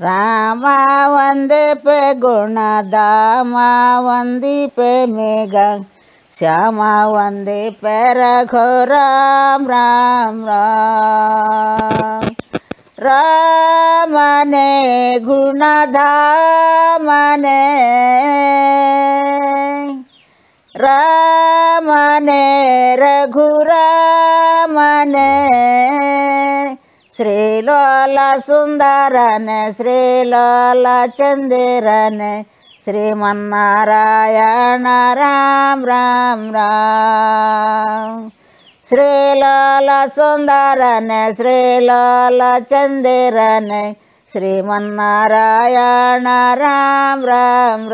रा वन्दे पे गुणा दमान्दी पे मेग श्याम वन्दे पे रघु राम राम रामे गुणा ध मने रा मने श्री लोला सुन्दरन श्री लालन्दर श्रीम नारायण राम राम रान्दरन श्री लोला चन्दर श्रीमन्नारायण राम राम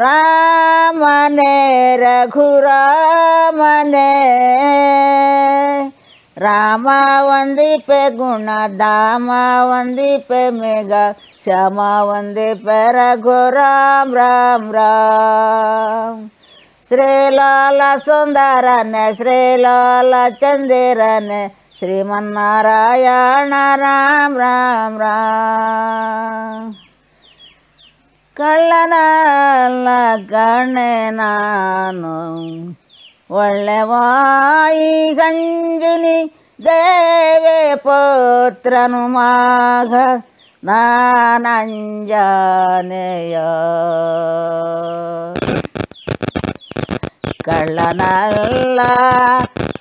रामने रघुरा मने ರಾಮ ಒಂದಿಪೆ ಗುಣ ಧಾಮ ಒಂದಿಪೆ ಮೇಘ ಶ್ಯಾಮ ಒಂದಿಪೆ ರಘುರಾಮ್ ರಾಮ್ ರಾಮ್ ಶ್ರೀಲಾಲ ಸುಂದರನೆ ಶ್ರೀಲಾಲ ಚಂದಿರನೆ ಶ್ರೀಮನ್ನಾರಾಯಣ ರಾಮ್ ರಾಮ್ ರಾಮ್ ಕಳ್ಳನಲ್ಲ ಕಣ್ಣೆ ನಾನು ಒಳ್ಳೆವಾಯಿ ಗಂಜುನಿ ದೇವೇ ಪೌತ್ರನು ಮಾಘ ನಾನಂಜನೆಯ ಕಳ್ಳನಲ್ಲ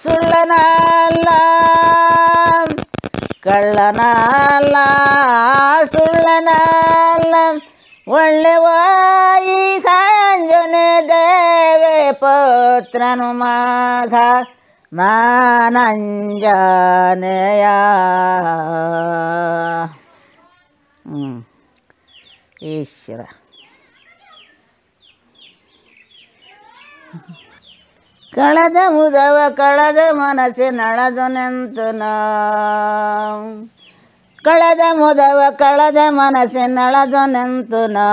ಸುಳ್ಳನಲ್ಲ ಕಳ್ಳನಲ್ಲ ಸುಳ್ಳನಲ್ಲ ವಾ ಪುತ್ರನು ಮಾಧ ನಾನಂಜನೆಯ ಈಶ್ವರ ಕಳೆದ ಮುದವ ಕಳೆದ ಮನಸ್ಸು ನಿಂತು ಕಳೆದ ಮುದವ ಕಳೆದ ಮನಸ್ಸು ನಾ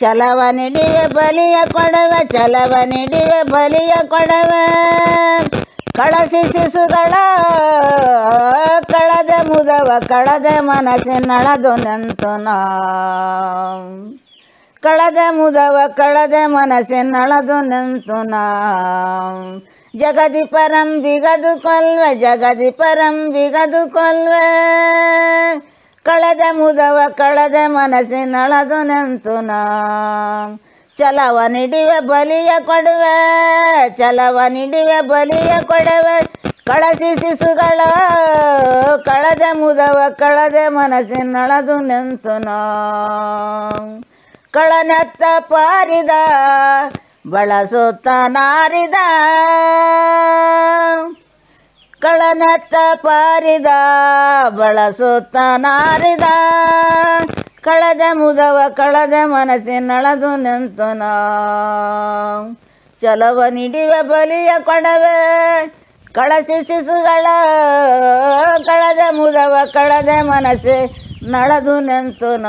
ಚಲವ ನಿಡಿವೆ ಬಲಿಯ ಕೊಡವ ಚಲವ ನಿಡಿವೆ ಬಲಿಯ ಕೊಡವ ಕಳಸಿ ಶಿಶುಗಳ ಕಳದ ಮುದವ ಕಳದ ನಳದು ನಾ ಕಳದೆ ಮುದವ ಕಳದ ನಳದು ನಾ ಜಗದಿ ಪರಂ ಬಿಗದು ಕೊಲ್ವ ಜಗದಿ ಪರಂ ಬಿಗದು ಕೊಲ್ವ ಕಳೆದ ಮುದವ ಕಳೆದ ಮನಸ್ಸಿನಳದು ನಂತು ನಾ ಚಲವ ನಿಡಿವೆ ಬಲಿಯ ಕೊಡುವೆ ಚಲವ ಬಲಿಯ ಕೊಡವೆ ಕಳಸಿ ಶಿಶುಗಳ ಕಳೆದ ಮುದವ ಕಳದೆ ಮನಸ್ಸಿನಳದು ನಂತು ನಾ ಕಳನತ್ತ ಪಾರಿದ ಬಳಸುತ್ತ ನಾರಿದ ಕಳನತ್ತ ಪಾರಿದ ಬಳಸುತ್ತ ನಾರಿದ ಕಳದ ಮುದವ ಕಳದೆ ಮನಸ್ಸಿನಳದು ನಳದು ನಾವು ಚಲವ ನಿಡಿವೆ ಬಲಿಯ ಕೊಡವೆ ಕಳಸಿ ಶಿಸುಗಳ ಕಳದೆ ಮುದವ ಕಳದೆ ಮನಸ್ಸೆ ನಳದು ನೆಂತು